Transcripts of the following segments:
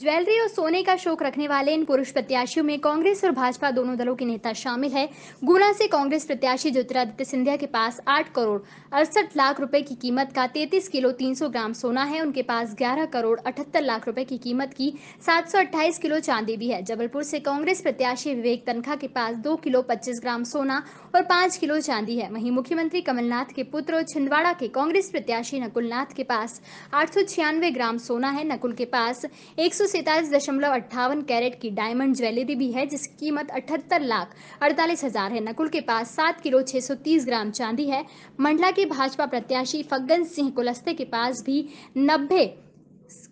jewellery और सोने का शौक रखने वाले इन पुरुष प्रत्याशियों में कांग्रेस और भाजपा दोनों दलों के नेता शामिल है गुना से कांग्रेस प्रत्याशी ज्योतिरादित्य सिंधिया के पास 8 करोड़ अड़सठ लाख रुपए की कीमत का 33 किलो 300 ग्राम सोना है उनके पास 11 करोड़ अठहत्तर लाख रुपए की कीमत की 728 किलो चांदी भी है जबलपुर से कांग्रेस प्रत्याशी विवेक तनखा के पास दो किलो पच्चीस ग्राम सोना और पांच किलो चांदी है वही मुख्यमंत्री कमलनाथ के पुत्र और छिंदवाड़ा के कांग्रेस प्रत्याशी नकुलनाथ के पास आठ ग्राम सोना है नकुल के पास एक कैरेट की डायमंड ज्वेलरी भी है जिसकी कीमत अठहत्तर लाख अड़तालीस हजार है नकुल के पास सात किलो छह सौ तीस ग्राम चांदी है मंडला के भाजपा प्रत्याशी फग्गन सिंह कुलस्ते के पास भी नब्बे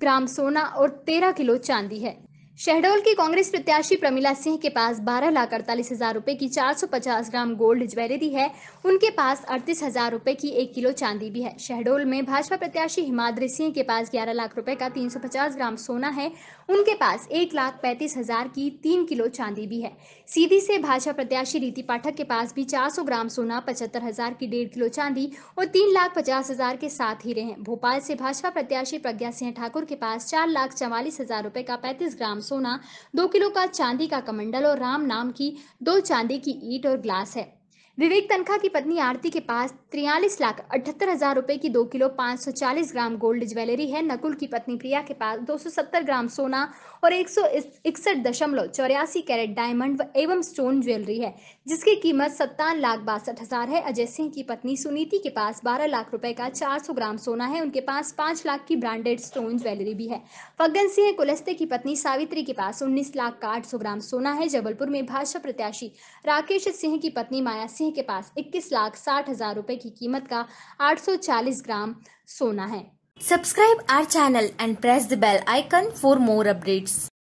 ग्राम सोना और तेरह किलो चांदी है शहडोल की कांग्रेस प्रत्याशी प्रमिला सिंह के पास बारह लाख अड़तालीस हजार रूपए की 450 ग्राम गोल्ड ज्वेलरी है उनके पास अड़तीस हजार रूपए की एक किलो चांदी भी है शहडोल में भाजपा प्रत्याशी हिमाद्री सिंह के पास 11 लाख रुपए का 350 ग्राम सोना है उनके पास एक लाख पैंतीस हजार की तीन किलो चांदी भी है सीधी से भाजपा प्रत्याशी रीति पाठक के पास भी चार ग्राम सोना पचहत्तर हजार की डेढ़ किलो चांदी और तीन लाख पचास हजार के साथ हीरे हैं भोपाल से भाजपा प्रत्याशी प्रज्ञा सिंह ठाकुर के पास चार लाख चवालीस हजार रूपए का पैंतीस ग्राम सोना दो किलो का चांदी का कमंडल और राम नाम की दो चांदी की ईट और ग्लास है विवेक तनखा की पत्नी आरती के पास त्रियालीस लाख अठहत्तर हजार रुपए की दो किलो पांच सौ चालीस ग्राम गोल्ड ज्वेलरी है नकुल की पत्नी प्रिया के पास दो सौ सत्तर ग्राम सोना और एक सौ इकसठ दशमलव चौरासी कैरेट डायमंड एवं स्टोन ज्वेलरी है जिसकी कीमत सत्तावन लाख बासठ हजार है अजय सिंह की पत्नी सुनीति के पास बारह लाख रुपए का चार सौ ग्राम सोना है उनके पास पांच लाख की ब्रांडेड स्टोन ज्वेलरी भी है फग्गन सिंह कुलस्ते की पत्नी सावित्री के पास उन्नीस लाख का आठ सौ ग्राम सोना है जबलपुर में भाजपा प्रत्याशी राकेश सिंह की पत्नी माया सिंह सिंह के पास इक्कीस लाख साठ हजार रूपए की कीमत का 840 ग्राम सोना है subscribe our channel and press the bell icon for more updates